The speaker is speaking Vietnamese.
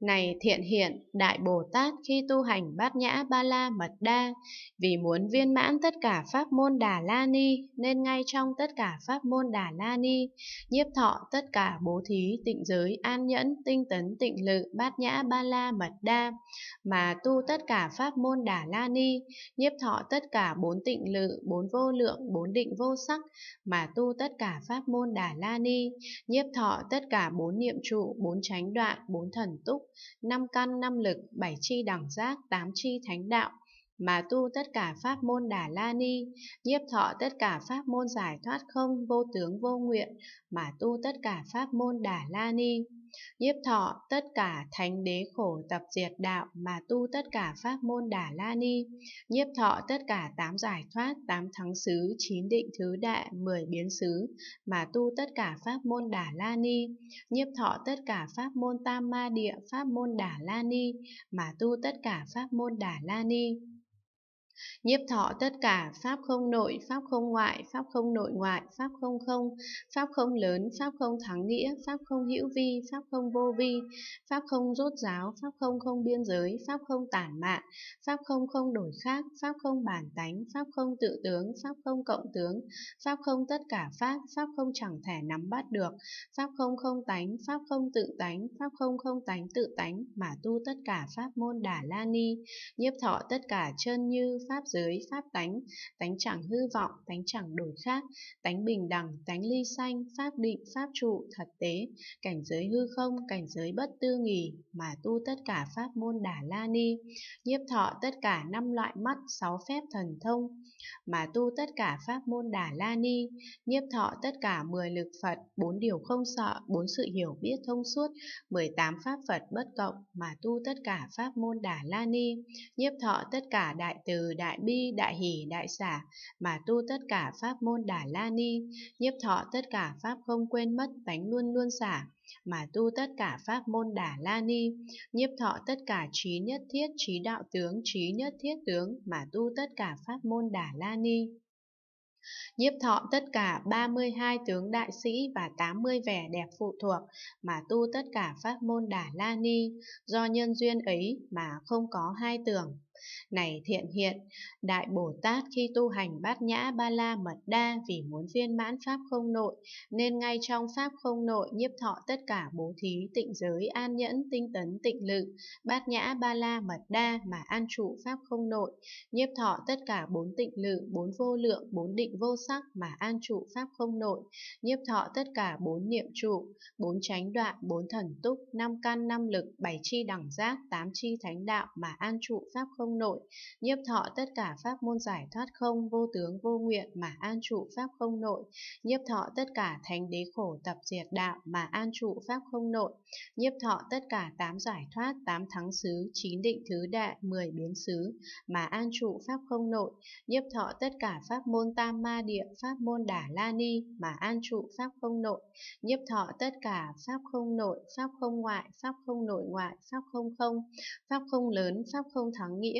Này thiện hiện, Đại Bồ Tát khi tu hành bát nhã ba la mật đa, vì muốn viên mãn tất cả pháp môn Đà La Ni, nên ngay trong tất cả pháp môn Đà La Ni, nhiếp thọ tất cả bố thí tịnh giới an nhẫn tinh tấn tịnh lự bát nhã ba la mật đa, mà tu tất cả pháp môn Đà La Ni, nhiếp thọ tất cả bốn tịnh lự, bốn vô lượng, bốn định vô sắc, mà tu tất cả pháp môn Đà La Ni, nhiếp thọ tất cả bốn niệm trụ, bốn chánh đoạn, bốn thần túc, năm căn năm lực, bảy chi đẳng giác, tám chi thánh đạo, mà tu tất cả pháp môn đà la ni, nhiếp thọ tất cả pháp môn giải thoát không, vô tướng vô nguyện, mà tu tất cả pháp môn đà la ni nhiếp thọ tất cả thánh đế khổ tập diệt đạo mà tu tất cả pháp môn đà la ni nhiếp thọ tất cả tám giải thoát tám thắng xứ chín định thứ đại mười biến xứ mà tu tất cả pháp môn đà la ni nhiếp thọ tất cả pháp môn tam ma địa pháp môn đà la ni mà tu tất cả pháp môn đà la ni nhiếp thọ tất cả pháp không nội pháp không ngoại pháp không nội ngoại pháp không không pháp không lớn pháp không thắng nghĩa pháp không hữu vi pháp không vô vi pháp không rốt giáo pháp không không biên giới pháp không tản mạn pháp không không đổi khác pháp không bản tánh pháp không tự tướng pháp không cộng tướng pháp không tất cả pháp pháp không chẳng thể nắm bắt được pháp không không tánh pháp không tự tánh pháp không không tánh tự tánh mà tu tất cả pháp môn đà la ni nhiếp thọ tất cả chân như pháp giới, pháp tánh, tánh chẳng hư vọng, tánh chẳng đổi khác, tánh bình đẳng, tánh ly sanh, pháp định, pháp trụ, thật tế, cảnh giới hư không, cảnh giới bất tư nghỉ, mà tu tất cả pháp môn đà la ni, nhiếp thọ tất cả năm loại mắt, sáu phép thần thông, mà tu tất cả pháp môn đà la ni, nhiếp thọ tất cả mười lực Phật, bốn điều không sợ, bốn sự hiểu biết thông suốt, mười tám pháp Phật bất cộng, mà tu tất cả pháp môn đà la ni, nhiếp thọ tất cả đại từ đại bi, đại hỷ, đại xả, mà tu tất cả pháp môn đà la ni, nhiếp thọ tất cả pháp không quên mất, tánh luôn luôn xả, mà tu tất cả pháp môn đà la ni, nhiếp thọ tất cả trí nhất thiết, trí đạo tướng, trí nhất thiết tướng, mà tu tất cả pháp môn đà la ni nhiếp thọ tất cả 32 tướng đại sĩ và 80 vẻ đẹp phụ thuộc mà tu tất cả pháp môn đà la ni, do nhân duyên ấy mà không có hai tưởng. Này thiện hiện, Đại Bồ Tát khi tu hành bát nhã ba la mật đa vì muốn viên mãn Pháp không nội, nên ngay trong Pháp không nội nhiếp thọ tất cả bố thí, tịnh giới, an nhẫn, tinh tấn, tịnh lự, bát nhã ba la mật đa mà an trụ Pháp không nội, nhiếp thọ tất cả bốn tịnh lự, bốn vô lượng, bốn định vô sắc mà an trụ Pháp không nội, nhiếp thọ tất cả bốn niệm trụ, bốn chánh đoạn, bốn thần túc, năm căn, năm lực, bảy chi đẳng giác, tám chi thánh đạo mà an trụ Pháp không không nội, nhiếp thọ tất cả pháp môn giải thoát không, vô tướng vô nguyện mà an trụ pháp không nội, nhiếp thọ tất cả thánh đế khổ tập diệt đạo mà an trụ pháp không nội, nhiếp thọ tất cả tám giải thoát, tám thắng xứ, chín định thứ đại, mười biến xứ mà an trụ pháp không nội, nhiếp thọ tất cả pháp môn tam ma địa, pháp môn đà la ni mà an trụ pháp không nội, nhiếp thọ tất cả pháp không nội, pháp không ngoại, pháp không nội ngoại, pháp không không, pháp không lớn, pháp không thắng nghĩa,